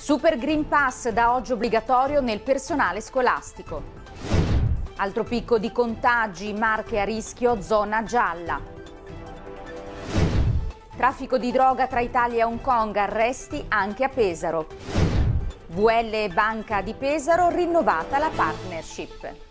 Super Green Pass da oggi obbligatorio nel personale scolastico. Altro picco di contagi, marche a rischio, zona gialla. Traffico di droga tra Italia e Hong Kong, arresti anche a Pesaro. VL Banca di Pesaro, rinnovata la partnership.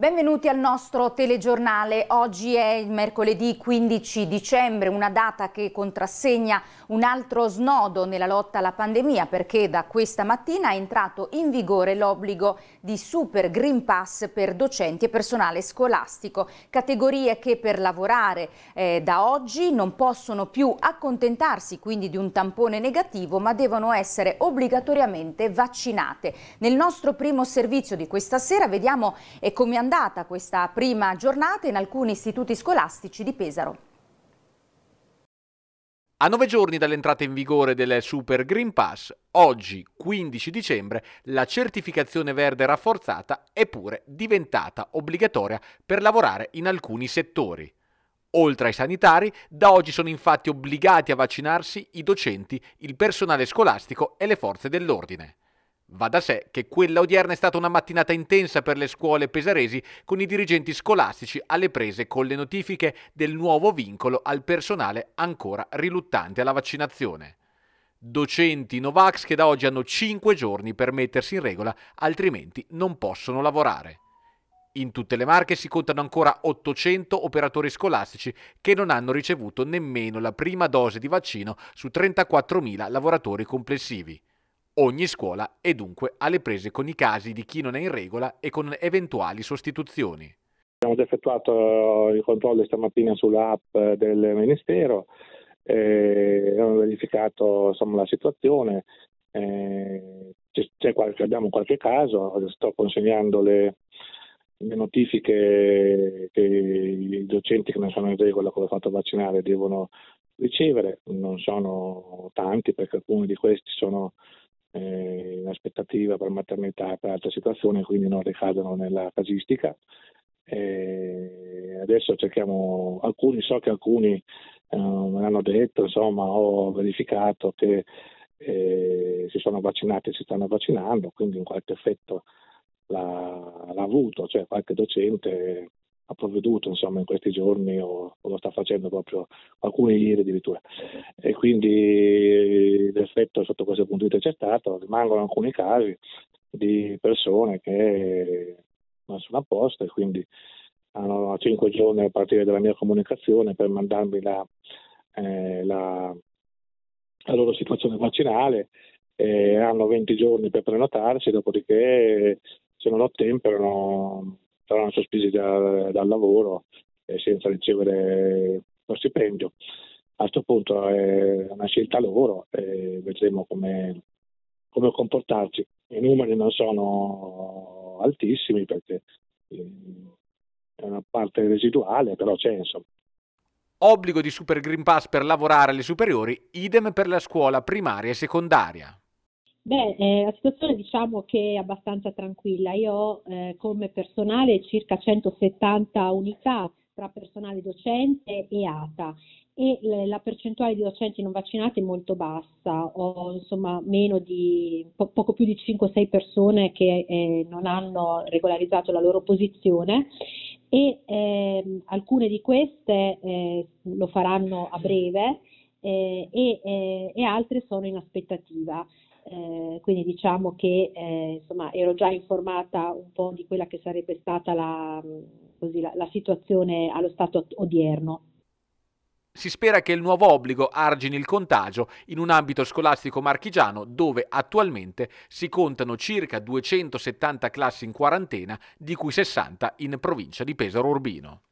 Benvenuti al nostro telegiornale. Oggi è il mercoledì 15 dicembre, una data che contrassegna un altro snodo nella lotta alla pandemia perché da questa mattina è entrato in vigore l'obbligo di Super Green Pass per docenti e personale scolastico, categorie che per lavorare eh, da oggi non possono più accontentarsi quindi di un tampone negativo ma devono essere obbligatoriamente vaccinate. Nel nostro primo servizio di questa sera vediamo eh, come andrà andata questa prima giornata in alcuni istituti scolastici di Pesaro. A nove giorni dall'entrata in vigore del Super Green Pass, oggi, 15 dicembre, la certificazione verde rafforzata è pure diventata obbligatoria per lavorare in alcuni settori. Oltre ai sanitari, da oggi sono infatti obbligati a vaccinarsi i docenti, il personale scolastico e le forze dell'ordine. Va da sé che quella odierna è stata una mattinata intensa per le scuole pesaresi con i dirigenti scolastici alle prese con le notifiche del nuovo vincolo al personale ancora riluttante alla vaccinazione. Docenti Novax che da oggi hanno 5 giorni per mettersi in regola, altrimenti non possono lavorare. In tutte le marche si contano ancora 800 operatori scolastici che non hanno ricevuto nemmeno la prima dose di vaccino su 34.000 lavoratori complessivi. Ogni scuola è dunque alle prese con i casi di chi non è in regola e con eventuali sostituzioni. Abbiamo già effettuato eh, il controllo stamattina sull'app eh, del Ministero, eh, abbiamo verificato insomma, la situazione, eh, qualche, abbiamo qualche caso, sto consegnando le, le notifiche che i docenti che non sono in regola con il fatto vaccinale devono ricevere, non sono tanti perché alcuni di questi sono eh, aspettativa per maternità e per altre situazioni, quindi non ricadono nella casistica. E eh, adesso cerchiamo, alcuni, so che alcuni eh, me l'hanno detto, insomma, ho verificato che eh, si sono vaccinati e si stanno vaccinando, quindi in qualche effetto l'ha, l'ha avuto, cioè qualche docente ha provveduto insomma, in questi giorni o, o, lo sta facendo proprio alcuni ieri addirittura. E quindi l'effetto sotto questo punto di vista c'è stato, rimangono alcuni casi di persone che non sono a posto e quindi hanno 5 giorni a partire dalla mia comunicazione per mandarmi la, eh, la, la loro situazione vaccinale, e hanno 20 giorni per prenotarsi, dopodiché se non ottemperano saranno sospesi da, dal lavoro eh, senza ricevere lo stipendio. A questo punto è una scelta loro e vedremo come, come comportarci. I numeri non sono altissimi perché eh, è una parte residuale, però c'è insomma obbligo di Super Green Pass per lavorare alle superiori, idem per la scuola primaria e secondaria. Beh, eh, la situazione diciamo che è abbastanza tranquilla. Io ho eh, come personale circa 170 unità tra personale docente e ATA e le, la percentuale di docenti non vaccinati è molto bassa, ho insomma meno di po- poco più di 5-6 persone che eh, non hanno regolarizzato la loro posizione e ehm, alcune di queste eh, lo faranno a breve eh, e, eh, e altre sono in aspettativa. Eh, quindi diciamo che eh, insomma, ero già informata un po' di quella che sarebbe stata la, mm, così, la, la situazione allo stato odierno. Si spera che il nuovo obbligo argini il contagio in un ambito scolastico marchigiano dove attualmente si contano circa 270 classi in quarantena, di cui 60 in provincia di Pesaro Urbino.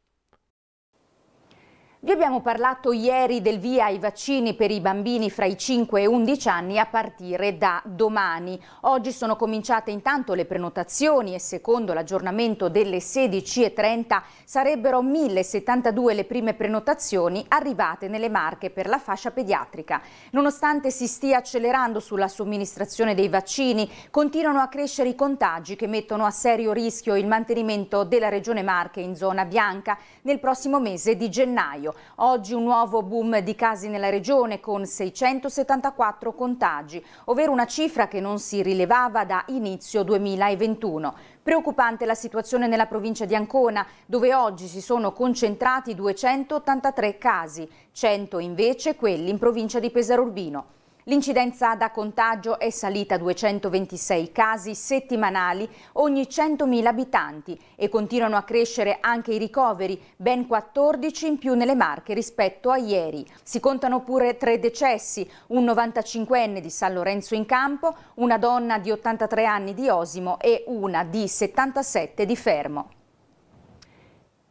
Vi abbiamo parlato ieri del via ai vaccini per i bambini fra i 5 e 11 anni a partire da domani. Oggi sono cominciate intanto le prenotazioni e secondo l'aggiornamento delle 16.30 sarebbero 1072 le prime prenotazioni arrivate nelle marche per la fascia pediatrica. Nonostante si stia accelerando sulla somministrazione dei vaccini, continuano a crescere i contagi che mettono a serio rischio il mantenimento della Regione Marche in zona bianca nel prossimo mese di gennaio gennaio. Oggi un nuovo boom di casi nella regione con 674 contagi, ovvero una cifra che non si rilevava da inizio 2021. Preoccupante la situazione nella provincia di Ancona, dove oggi si sono concentrati 283 casi, 100 invece quelli in provincia di Pesaro Urbino. L'incidenza da contagio è salita a 226 casi settimanali ogni 100.000 abitanti e continuano a crescere anche i ricoveri, ben 14 in più nelle Marche rispetto a ieri. Si contano pure tre decessi, un 95enne di San Lorenzo in Campo, una donna di 83 anni di Osimo e una di 77 di Fermo.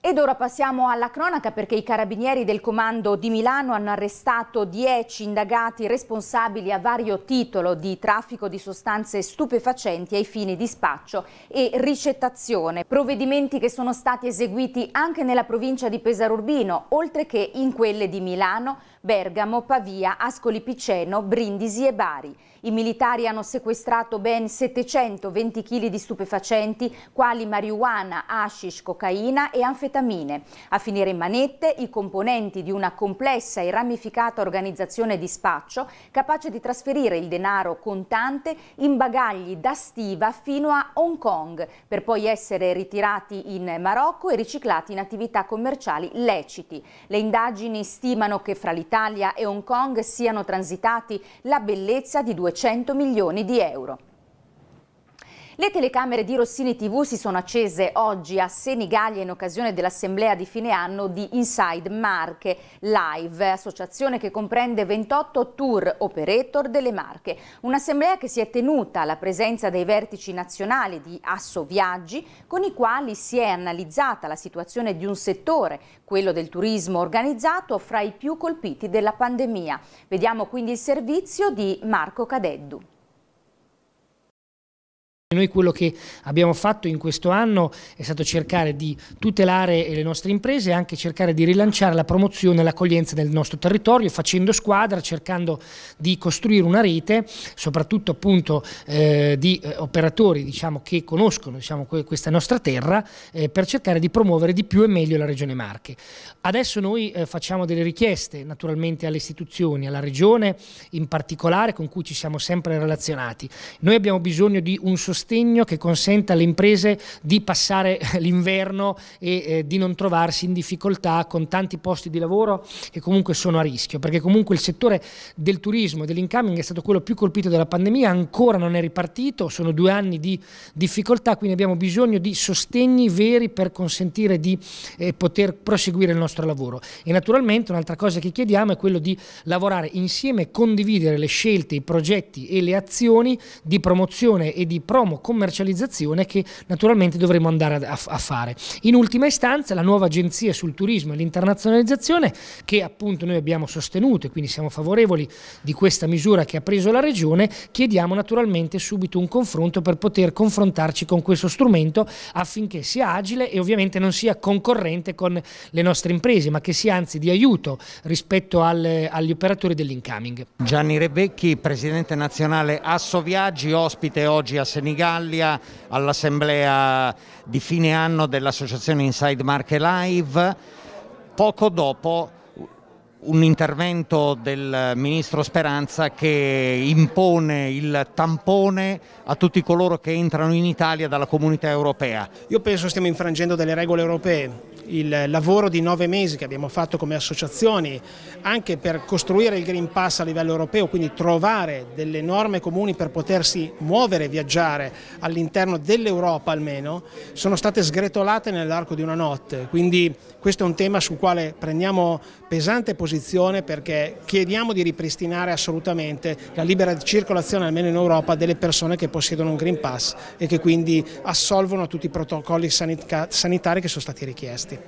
Ed ora passiamo alla cronaca perché i carabinieri del comando di Milano hanno arrestato 10 indagati responsabili a vario titolo di traffico di sostanze stupefacenti ai fini di spaccio e ricettazione, provvedimenti che sono stati eseguiti anche nella provincia di Pesaro Urbino, oltre che in quelle di Milano, Bergamo, Pavia, Ascoli Piceno, Brindisi e Bari. I militari hanno sequestrato ben 720 kg di stupefacenti, quali marijuana, hashish, cocaina e anfetamine. A finire in manette i componenti di una complessa e ramificata organizzazione di spaccio capace di trasferire il denaro contante in bagagli da stiva fino a Hong Kong, per poi essere ritirati in Marocco e riciclati in attività commerciali leciti. Le indagini stimano che fra l'Italia e Hong Kong siano transitati la bellezza di 200 100 milioni di euro. Le telecamere di Rossini TV si sono accese oggi a Senigallia in occasione dell'assemblea di fine anno di Inside Marche Live, associazione che comprende 28 tour operator delle Marche. Un'assemblea che si è tenuta alla presenza dei vertici nazionali di Asso Viaggi, con i quali si è analizzata la situazione di un settore, quello del turismo organizzato, fra i più colpiti della pandemia. Vediamo quindi il servizio di Marco Cadeddu. Noi quello che abbiamo fatto in questo anno è stato cercare di tutelare le nostre imprese e anche cercare di rilanciare la promozione e l'accoglienza del nostro territorio facendo squadra, cercando di costruire una rete, soprattutto appunto eh, di eh, operatori diciamo, che conoscono diciamo, questa nostra terra eh, per cercare di promuovere di più e meglio la Regione Marche. Adesso noi eh, facciamo delle richieste naturalmente alle istituzioni, alla Regione in particolare con cui ci siamo sempre relazionati. Noi abbiamo bisogno di un sostegno sostegno che consenta alle imprese di passare l'inverno e eh, di non trovarsi in difficoltà con tanti posti di lavoro che comunque sono a rischio, perché comunque il settore del turismo e dell'incoming è stato quello più colpito dalla pandemia, ancora non è ripartito, sono due anni di difficoltà, quindi abbiamo bisogno di sostegni veri per consentire di eh, poter proseguire il nostro lavoro. E naturalmente un'altra cosa che chiediamo è quello di lavorare insieme e condividere le scelte, i progetti e le azioni di promozione e di promozione diciamo, commercializzazione che naturalmente dovremo andare a, a, fare. In ultima istanza la nuova agenzia sul turismo e l'internazionalizzazione che appunto noi abbiamo sostenuto e quindi siamo favorevoli di questa misura che ha preso la Regione, chiediamo naturalmente subito un confronto per poter confrontarci con questo strumento affinché sia agile e ovviamente non sia concorrente con le nostre imprese, ma che sia anzi di aiuto rispetto al, agli operatori dell'incoming. Gianni Rebecchi, Presidente nazionale Asso Viaggi, ospite oggi a Senegal Senigallia all'assemblea di fine anno dell'associazione Inside Market Live. Poco dopo un intervento del ministro Speranza che impone il tampone a tutti coloro che entrano in Italia dalla comunità europea. Io penso stiamo infrangendo delle regole europee. Il lavoro di nove mesi che abbiamo fatto come associazioni, anche per costruire il Green Pass a livello europeo, quindi trovare delle norme comuni per potersi muovere e viaggiare all'interno dell'Europa almeno, sono state sgretolate nell'arco di una notte. Quindi questo è un tema sul quale prendiamo pesante posizione opposizione perché chiediamo di ripristinare assolutamente la libera circolazione, almeno in Europa, delle persone che possiedono un Green Pass e che quindi assolvono tutti i protocolli sanitari che sono stati richiesti.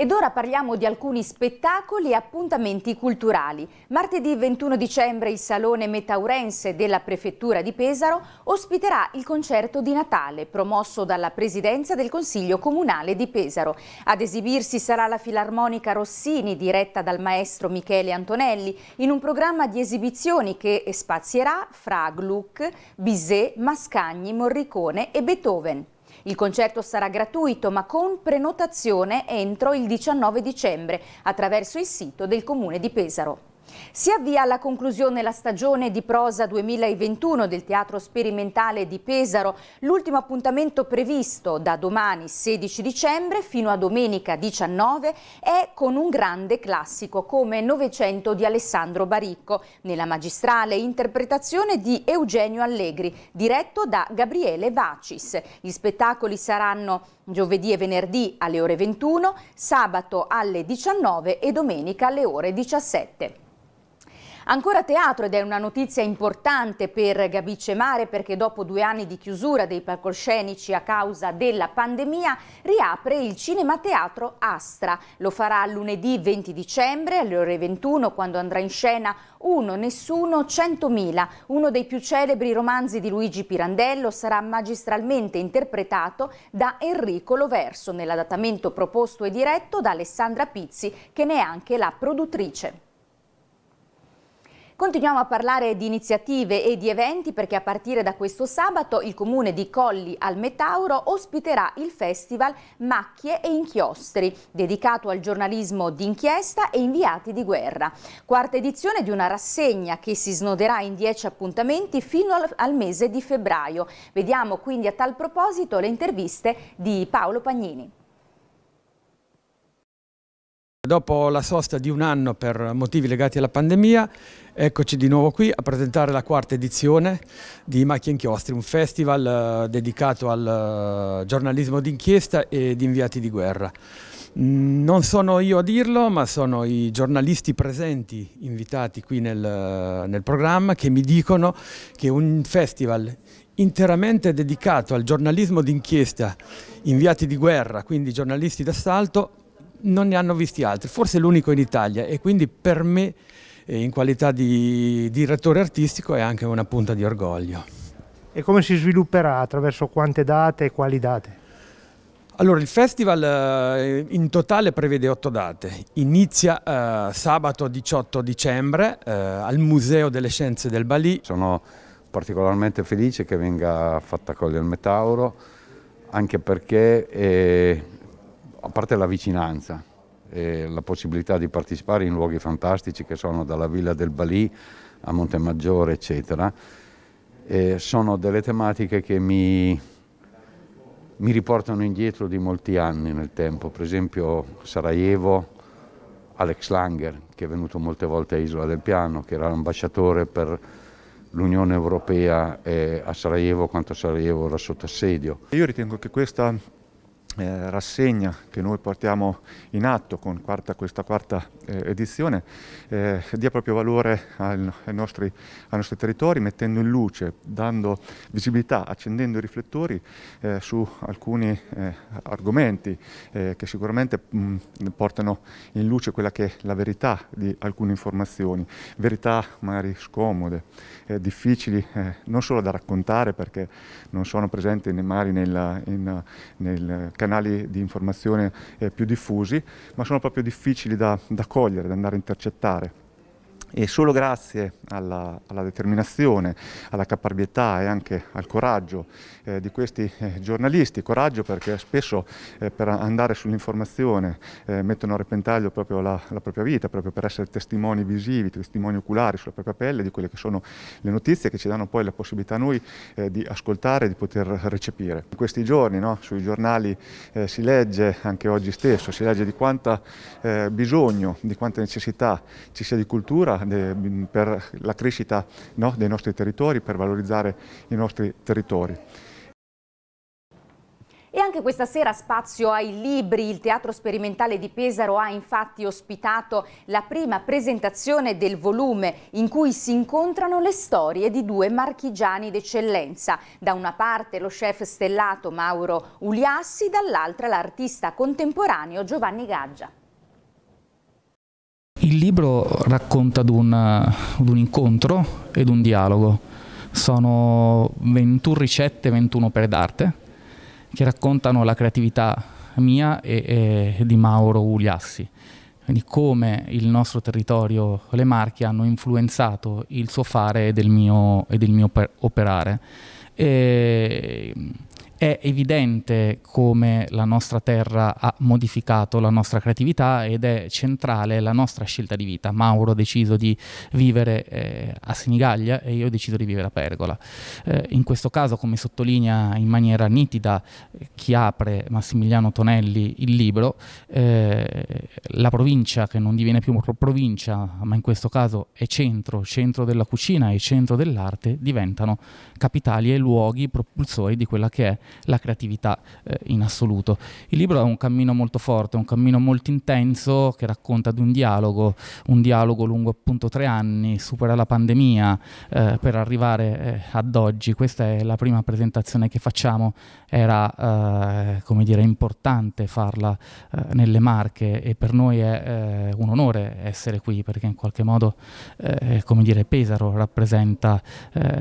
Ed ora parliamo di alcuni spettacoli e appuntamenti culturali. Martedì 21 dicembre il Salone Metaurense della Prefettura di Pesaro ospiterà il concerto di Natale promosso dalla Presidenza del Consiglio Comunale di Pesaro. Ad esibirsi sarà la Filarmonica Rossini diretta dal maestro Michele Antonelli in un programma di esibizioni che spazierà fra Gluck, Bizet, Mascagni, Morricone e Beethoven. Il concerto sarà gratuito ma con prenotazione entro il 19 dicembre attraverso il sito del Comune di Pesaro. Si avvia alla conclusione la stagione di prosa 2021 del Teatro Sperimentale di Pesaro, l'ultimo appuntamento previsto da domani 16 dicembre fino a domenica 19 è con un grande classico come Novecento di Alessandro Baricco, nella magistrale interpretazione di Eugenio Allegri, diretto da Gabriele Vacis. Gli spettacoli saranno giovedì e venerdì alle ore 21, sabato alle 19 e domenica alle ore 17. Ancora teatro ed è una notizia importante per Gabice Mare perché dopo due anni di chiusura dei palcoscenici a causa della pandemia riapre il Cinema Teatro Astra. Lo farà lunedì 20 dicembre alle ore 21 quando andrà in scena Uno, Nessuno, 100.000. Uno dei più celebri romanzi di Luigi Pirandello sarà magistralmente interpretato da Enrico Loverso nell'adattamento proposto e diretto da Alessandra Pizzi che ne è anche la produttrice. Continuiamo a parlare di iniziative e di eventi perché a partire da questo sabato il comune di Colli al Metauro ospiterà il festival Macchie e Inchiostri, dedicato al giornalismo d'inchiesta e inviati di guerra. Quarta edizione di una rassegna che si snoderà in 10 appuntamenti fino al, al mese di febbraio. Vediamo quindi a tal proposito le interviste di Paolo Pagnini. Dopo la sosta di un anno per motivi legati alla pandemia, eccoci di nuovo qui a presentare la quarta edizione di Macchia Inchiostri, un festival eh, dedicato al eh, giornalismo d'inchiesta e di inviati di guerra. Mm, non sono io a dirlo, ma sono i giornalisti presenti, invitati qui nel, eh, nel programma, che mi dicono che un festival interamente dedicato al giornalismo d'inchiesta, inviati di guerra, quindi giornalisti d'assalto, non ne hanno visti altri, forse l'unico in Italia e quindi per me eh, in qualità di direttore artistico è anche una punta di orgoglio. E come si svilupperà? Attraverso quante date e quali date? Allora, il festival eh, in totale prevede otto date. Inizia eh, sabato 18 dicembre eh, al Museo delle Scienze del Bali. Sono particolarmente felice che venga fatta cogliere il Metauro, anche perché eh, a parte la vicinanza e la possibilità di partecipare in luoghi fantastici che sono dalla Villa del Balì a Montemaggiore, eccetera, eh, sono delle tematiche che mi, mi riportano indietro di molti anni nel tempo. Per esempio Sarajevo, Alex Langer, che è venuto molte volte a Isola del Piano, che era l'ambasciatore per l'Unione Europea a Sarajevo quanto Sarajevo era sotto assedio. Io ritengo che questa eh, rassegna che noi portiamo in atto con quarta, questa quarta eh, edizione eh, dia proprio valore al, ai, nostri, ai, nostri, territori, mettendo in luce, dando visibilità, accendendo i riflettori eh, su alcuni eh, argomenti eh, che sicuramente mh, mm, portano in luce quella che è la verità di alcune informazioni, verità magari scomode, difficili non solo da raccontare perché non sono presenti magari nel, in, nel canale canali di informazione eh, più diffusi, ma sono proprio difficili da, da cogliere, da andare a intercettare e solo grazie alla, alla, determinazione, alla caparbietà e anche al coraggio eh, di questi eh, giornalisti, coraggio perché spesso eh, per andare sull'informazione eh, mettono a repentaglio proprio la, la, propria vita, proprio per essere testimoni visivi, testimoni oculari sulla propria pelle di quelle che sono le notizie che ci danno poi la possibilità a noi eh, di ascoltare e di poter recepire. In questi giorni no, sui giornali eh, si legge, anche oggi stesso, si legge di quanta bisogno, di quanta necessità ci sia di cultura attiva mm, per la crescita no, dei nostri territori, per valorizzare i nostri territori. E anche questa sera spazio ai libri. Il Teatro Sperimentale di Pesaro ha infatti ospitato la prima presentazione del volume in cui si incontrano le storie di due marchigiani d'eccellenza. Da una parte lo chef stellato Mauro Uliassi, dall'altra l'artista contemporaneo Giovanni Gaggia il libro racconta di un, incontro e di un dialogo. Sono 21 ricette, 21 opere d'arte che raccontano la creatività mia e, e di Mauro Uliassi. Quindi come il nostro territorio, le Marche, hanno influenzato il suo fare e del mio, e del mio operare. E è evidente come la nostra terra ha modificato la nostra creatività ed è centrale la nostra scelta di vita. Mauro ha deciso di vivere eh, a Senigallia e io ho deciso di vivere a Pergola. Eh, in questo caso, come sottolinea in maniera nitida eh, chi apre Massimiliano Tonelli il libro, eh, la provincia che non diviene più provincia, ma in questo caso è centro, centro della cucina e centro dell'arte, diventano capitali e luoghi propulsori di quella che è la creatività eh, in assoluto. Il libro è un cammino molto forte, un cammino molto intenso che racconta di un dialogo, un dialogo lungo appunto tre anni, supera la pandemia eh, per arrivare eh, ad oggi. Questa è la prima presentazione che facciamo, era eh, come dire importante farla eh, nelle Marche e per noi è un onore essere qui perché in qualche modo come dire Pesaro rappresenta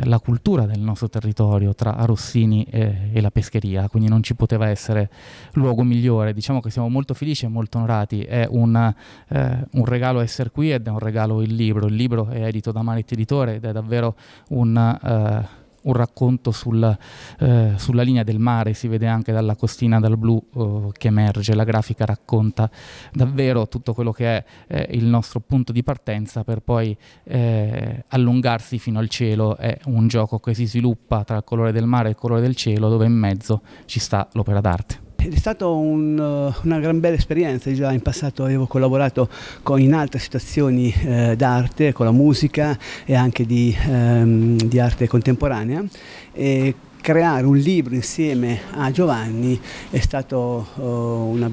la cultura del nostro territorio tra Rossini e, e la pescheria, quindi non ci poteva essere luogo migliore. Diciamo che siamo molto felici e molto onorati, è una, eh, un regalo essere qui ed è un regalo il libro. Il libro è edito da Manetti Editore ed è davvero un... Eh, un racconto sulla, eh, sulla, linea del mare, si vede anche dalla costina dal blu eh, che emerge, la grafica racconta davvero tutto quello che è eh, il nostro punto di partenza per poi eh, allungarsi fino al cielo, è un gioco che si sviluppa tra il colore del mare e il colore del cielo dove in mezzo ci sta l'opera d'arte è stata un, eh, una gran bella esperienza, già in passato avevo collaborato con, in altre situazioni eh, d'arte, con la musica e anche di, ehm, di arte contemporanea e creare un libro insieme a Giovanni è stata oh, una,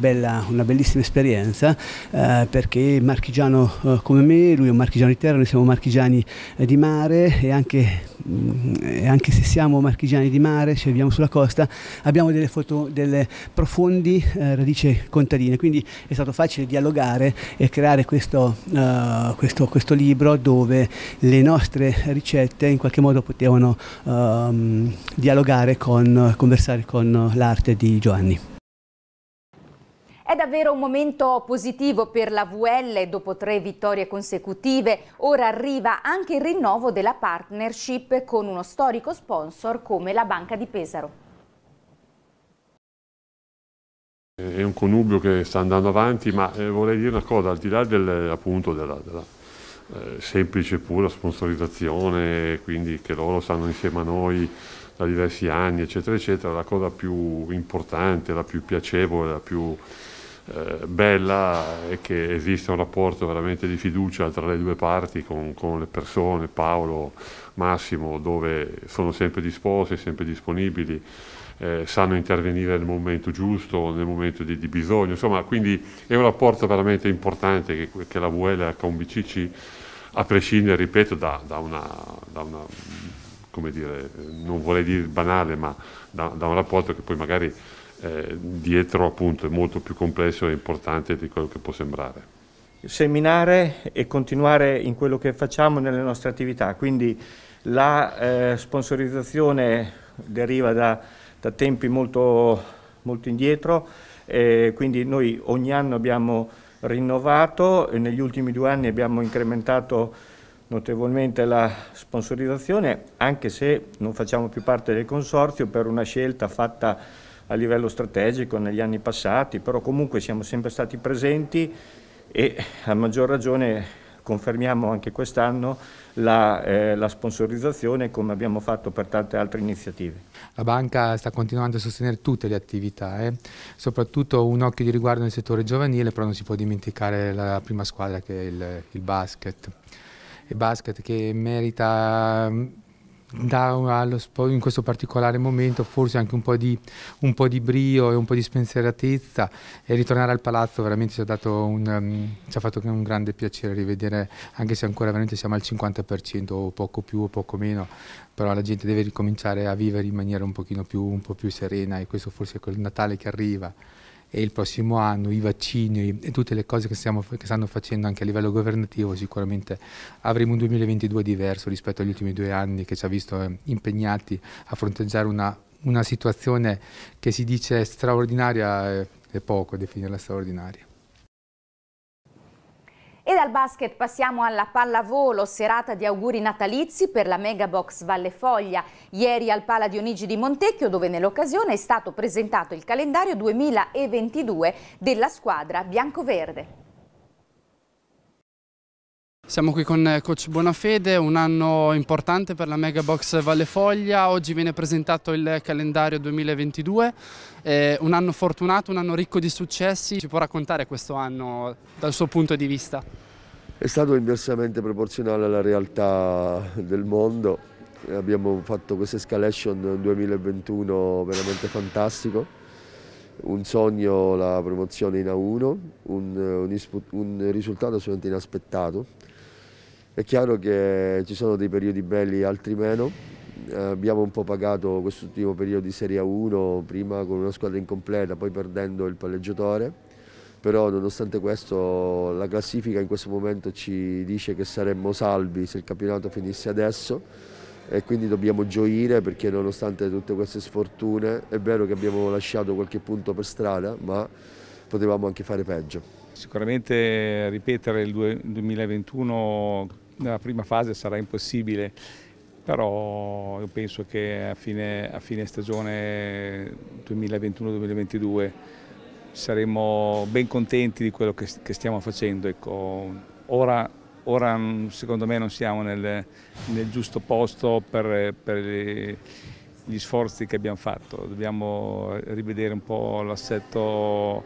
una, bellissima esperienza eh, perché marchigiano eh, come me, lui è un marchigiano di terra, noi siamo marchigiani eh, di mare e anche, mh, mm, anche, se siamo marchigiani di mare, ci viviamo sulla costa, abbiamo delle, foto, delle profondi eh, radici contadine, quindi è stato facile dialogare e creare questo, eh, questo, questo libro dove le nostre ricette in qualche modo potevano ehm, dialogare dialogare con, conversare con l'arte di Giovanni. È davvero un momento positivo per la VL dopo tre vittorie consecutive. Ora arriva anche il rinnovo della partnership con uno storico sponsor come la Banca di Pesaro. È un connubio che sta andando avanti, ma eh, vorrei dire una cosa, al di là del, appunto, della, della eh, semplice e pura sponsorizzazione, quindi che loro stanno insieme a noi da diversi anni, eccetera, eccetera, la cosa più importante, la più piacevole, la più eh, bella è che esista un rapporto veramente di fiducia tra le due parti, con, con le persone, Paolo, Massimo, dove sono sempre disposti, sempre disponibili. Eh, sanno intervenire nel momento giusto, nel momento di, di, bisogno, insomma, quindi è un rapporto veramente importante che, che la VL e la HBCC, a prescindere, ripeto, da, da, una, da una come dire, non vorrei dire banale, ma da, da un rapporto che poi magari eh, dietro appunto è molto più complesso e importante di quello che può sembrare. Seminare e continuare in quello che facciamo nelle nostre attività, quindi la eh, sponsorizzazione deriva da, da tempi molto, molto indietro, eh, quindi noi ogni anno abbiamo rinnovato e negli ultimi due anni abbiamo incrementato notevolmente la sponsorizzazione, anche se non facciamo più parte del consorzio per una scelta fatta a livello strategico negli anni passati, però comunque siamo sempre stati presenti e a maggior ragione confermiamo anche quest'anno la, eh, la, sponsorizzazione come abbiamo fatto per tante altre iniziative. La banca sta continuando a sostenere tutte le attività, eh? soprattutto un occhio di riguardo nel settore giovanile, però non si può dimenticare la prima squadra che è il, il basket e basket che merita mm, dà allo in questo particolare momento forse anche un po, di, un po' di brio e un po' di spensieratezza e ritornare al palazzo veramente ci ha, dato un, um, ci ha fatto un grande piacere rivedere anche se ancora veramente siamo al 50% o poco più o poco meno però la gente deve ricominciare a vivere in maniera un, pochino più, un po' più serena e questo forse è quel Natale che arriva e il prossimo anno i vaccini e tutte le cose che, stiamo, che stanno facendo anche a livello governativo sicuramente avremo un 2022 diverso rispetto agli ultimi due anni che ci ha visto eh, impegnati a fronteggiare una, una situazione che si dice straordinaria eh, è poco definirla straordinaria dal basket passiamo alla pallavolo, serata di auguri natalizi per la Megabox Valle Foglia. Ieri al Pala Dionigi di Montecchio, dove nell'occasione è stato presentato il calendario 2022 della squadra biancoverde. Siamo qui con eh, coach Buonafede, un anno importante per la Megabox Valle Foglia, oggi viene presentato il calendario 2022, eh, un anno fortunato, un anno ricco di successi, ci può raccontare questo anno dal suo punto di vista? È stato inversamente proporzionale alla realtà del mondo, abbiamo fatto questa escalation 2021 veramente fantastico, un sogno la promozione in A1, un, eh, un, un risultato assolutamente inaspettato è chiaro che ci sono dei periodi belli, altri meno. Eh, abbiamo un po' pagato quest'ultimo periodo di Serie 1, prima con una squadra incompleta, poi perdendo il palleggiatore. Però nonostante questo la classifica in questo momento ci dice che saremmo salvi se il campionato finisse adesso e quindi dobbiamo gioire perché nonostante tutte queste sfortune è vero che abbiamo lasciato qualche punto per strada ma potevamo anche fare peggio. Sicuramente ripetere il 2021 nella prima fase sarà impossibile, però io penso che a fine, a fine stagione 2021-2022 saremo ben contenti di quello che, che stiamo facendo. Ecco, ora, ora, secondo me non siamo nel, nel giusto posto per, per, gli sforzi che abbiamo fatto, dobbiamo rivedere un po' l'assetto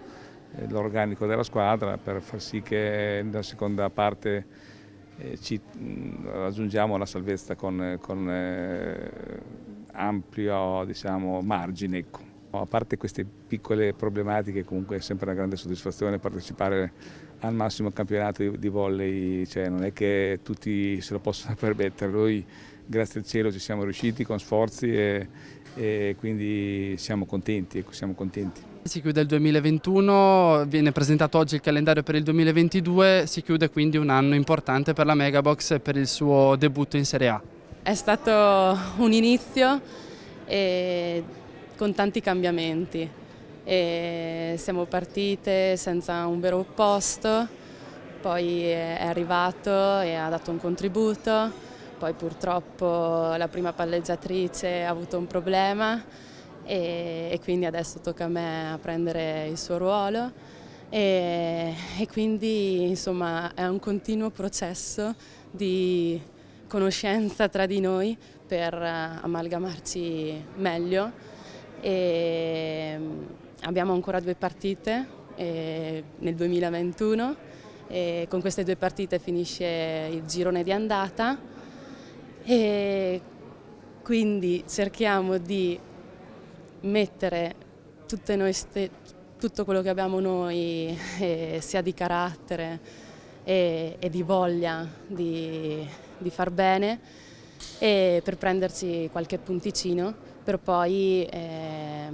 eh, l'organico della squadra per far sì che nella seconda parte eh, ci mm, raggiungiamo la salvezza con, con eh, ampio diciamo, margine. Ecco. A parte queste piccole problematiche, comunque è sempre una grande soddisfazione partecipare al massimo campionato di, di volley, cioè non è che tutti se lo possono permettere, noi grazie al cielo ci siamo riusciti con sforzi e, e quindi siamo contenti, ecco, siamo contenti. Si chiude il 2021, viene presentato oggi il calendario per il 2022, si chiude quindi un anno importante per la Megabox e per il suo debutto in Serie A. È stato un inizio e con tanti cambiamenti e siamo partite senza un vero opposto, poi è arrivato e ha dato un contributo, poi purtroppo la prima palleggiatrice ha avuto un problema e, e quindi adesso tocca a me a prendere il suo ruolo e, e quindi insomma è un continuo processo di conoscenza tra di noi per amalgamarci meglio e abbiamo ancora due partite eh, nel 2021 e con queste due partite finisce il girone di andata e quindi cerchiamo di mettere tutto quello che abbiamo noi, eh, sia di carattere e, e di voglia di, di far bene, per prenderci qualche punticino per poi eh,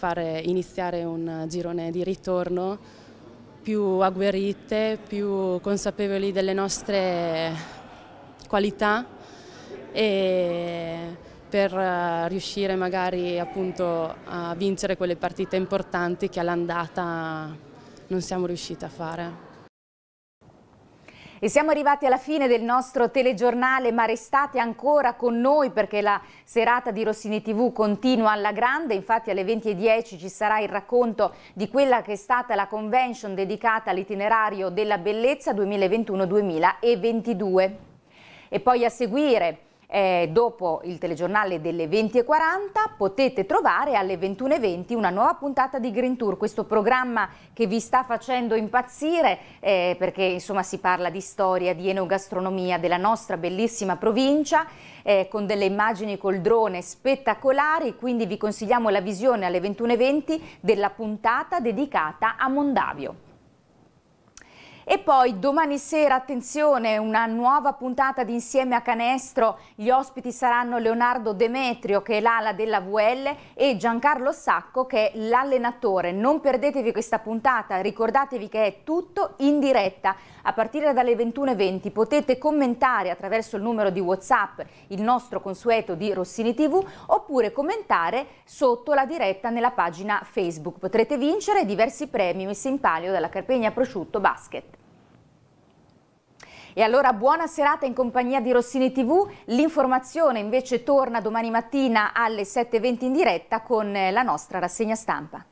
fare, iniziare un girone di ritorno più agguerrite, più consapevoli delle nostre qualità e per eh, riuscire magari appunto a vincere quelle partite importanti che all'andata non siamo riusciti a fare. E siamo arrivati alla fine del nostro telegiornale, ma restate ancora con noi perché la serata di Rossini TV continua alla grande. Infatti alle 20.10 ci sarà il racconto di quella che è stata la convention dedicata all'itinerario della bellezza 2021-2022. E poi a seguire eh, dopo il telegiornale delle 20.40 potete trovare alle 21.20 una nuova puntata di Green Tour, questo programma che vi sta facendo impazzire eh, perché insomma si parla di storia, di enogastronomia della nostra bellissima provincia eh, con delle immagini col drone spettacolari, quindi vi consigliamo la visione alle 21.20 della puntata dedicata a Mondavio. E poi domani sera, attenzione, una nuova puntata di Insieme a Canestro. Gli ospiti saranno Leonardo Demetrio, che è l'ala della VL, e Giancarlo Sacco, che è l'allenatore. Non perdetevi questa puntata, ricordatevi che è tutto in diretta. A partire dalle 21.20 potete commentare attraverso il numero di WhatsApp il nostro consueto di Rossini TV oppure commentare sotto la diretta nella pagina Facebook. Potrete vincere diversi premi messi in palio dalla Carpegna Prosciutto Basket. E allora buona serata in compagnia di Rossini TV, l'informazione invece torna domani mattina alle 7.20 in diretta con eh, la nostra rassegna stampa.